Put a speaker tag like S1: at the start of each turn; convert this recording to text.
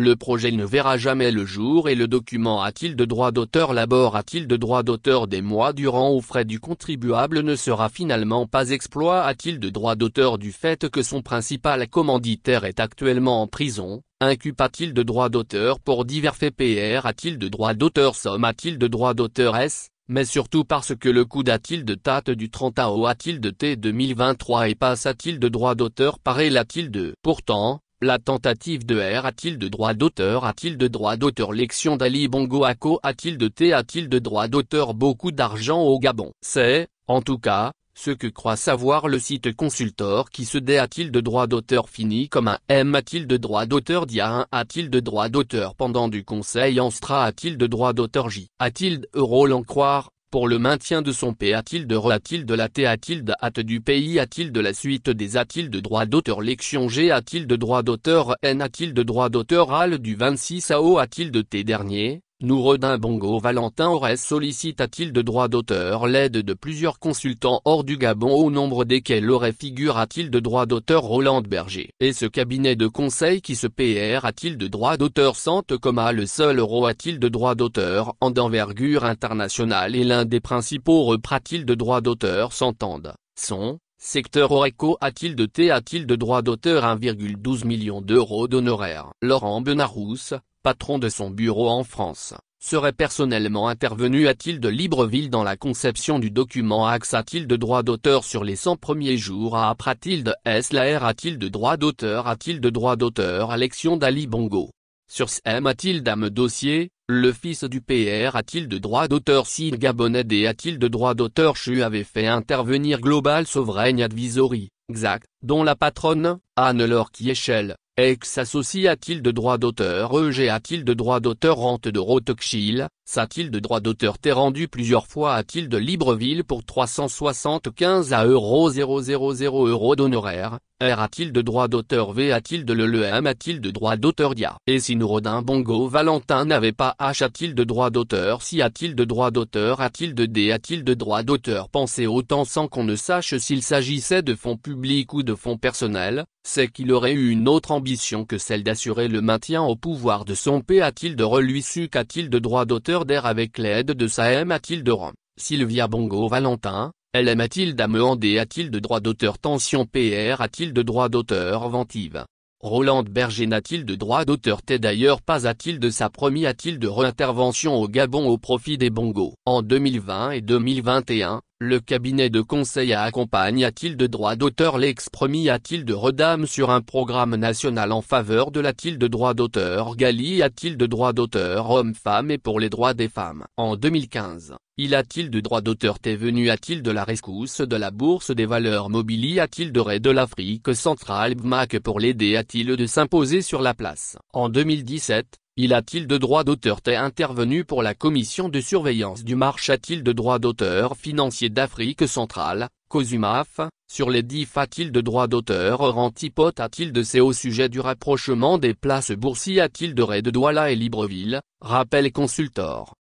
S1: Le projet ne verra jamais le jour et le document a-t-il de droit d'auteur L'abord a-t-il de droit d'auteur des mois durant aux frais du contribuable ne sera finalement pas exploit A-t-il de droit d'auteur du fait que son principal commanditaire est actuellement en prison Incup a-t-il de droit d'auteur pour divers faits PR A-t-il de droit d'auteur Somme a-t-il de droit d'auteur S mais surtout parce que le coup d'A-t-il de Tate du 30 AO A-t-il de T 2023 et passe A-t-il de droit d'auteur pareil A-t-il de Pourtant, la tentative de R a-t-il de droit d'auteur A-t-il de droit d'auteur Lection d'Ali Bongo Ako A-t-il de T A-t-il de droit d'auteur Beaucoup d'argent au Gabon C'est, en tout cas, ce que croit savoir le site Consultor qui se dé a-t-il de droit d'auteur fini comme un M a-t-il de droit d'auteur dia 1 a-t-il de droit d'auteur pendant du conseil Anstra a-t-il de droit d'auteur J a-t-il de rôle en croire pour le maintien de son P a-t-il de Re de la T a-t-il de at du pays de la suite des a-t-il de droit d'auteur lection G a-t-il de droit d'auteur N a-t-il de droit d'auteur AL du 26 AO a-t-il de T dernier Noureddin Bongo Valentin Aurès sollicita-t-il de droit d'auteur l'aide de plusieurs consultants hors du Gabon au nombre desquels aurait figure t il de droit d'auteur Roland Berger. Et ce cabinet de conseil qui se PR a-t-il de droit d'auteur Sante Coma le seul euro a-t-il de droit d'auteur en d'envergure internationale et l'un des principaux reprat-il de droit d'auteur s'entende son, Secteur Oreco a-t-il de T a-t-il de droit d'auteur 1,12 million d'euros d'honoraires Laurent Benarousse patron de son bureau en France, serait personnellement intervenu à t il de Libreville dans la conception du document AXE A-t-il de droit d'auteur sur les 100 premiers jours à après a t S la R A-t-il de droit d'auteur A-t-il de droit d'auteur l'élection d'Ali Bongo sur m a-t-il d'âme dossier, le fils du PR a-t-il de droit d'auteur si Gabonais et a-t-il de droit d'auteur CHU avait fait intervenir Global Sovereign Advisory, XAC, dont la patronne, Anne-Laure Kieschel. Ex associe a-t-il de droit d'auteur EG a-t-il de droit d'auteur Rente de Rotoxil, sa t il de droit d'auteur T'es rendu plusieurs fois a-t-il de Libreville pour 375 à euros 000 euros d'honoraires R a-t-il de droit d'auteur V a-t-il de le le M a-t-il de droit d'auteur Dia Et si nous Bongo Valentin n'avait pas H a-t-il de droit d'auteur Si a-t-il de droit d'auteur A-t-il de D a-t-il de droit d'auteur Penser autant sans qu'on ne sache s'il s'agissait de fonds publics ou de fonds personnels, c'est qu'il aurait eu une autre ambition que celle d'assurer le maintien au pouvoir de son P a-t-il de relui su a-t-il de droit d'auteur d'air avec l'aide de sa M a-t-il de Rome Sylvia Bongo Valentin, elle a-t-il a-t-il de droit d'auteur Tension PR a-t-il de droit d'auteur Ventive Roland Berger n'a-t-il de droit d'auteur T'es d'ailleurs pas a-t-il de sa promis a-t-il de réintervention au Gabon au profit des Bongos En 2020 et 2021, le cabinet de conseil à accompagne a-t-il de droit d'auteur l'ex-promis a-t-il de redame sur un programme national en faveur de la-t-il de droit d'auteur Gali a-t-il de droit d'auteur homme-femme et pour les droits des femmes En 2015, il a-t-il de droit d'auteur T'es venu a-t-il de la rescousse de la bourse des valeurs mobili a-t-il de raid de l'Afrique centrale BMAC pour l'aider a-t-il de s'imposer sur la place En 2017, il a-t-il de droit d'auteur T'es intervenu pour la commission de surveillance du marché A-t-il de droit d'auteur financier d'Afrique centrale, COSUMAF, sur les DIF A-t-il de droit d'auteur Antipote A-t-il de C au sujet du rapprochement des places boursiers A-t-il de Red Douala et Libreville, rappel consultor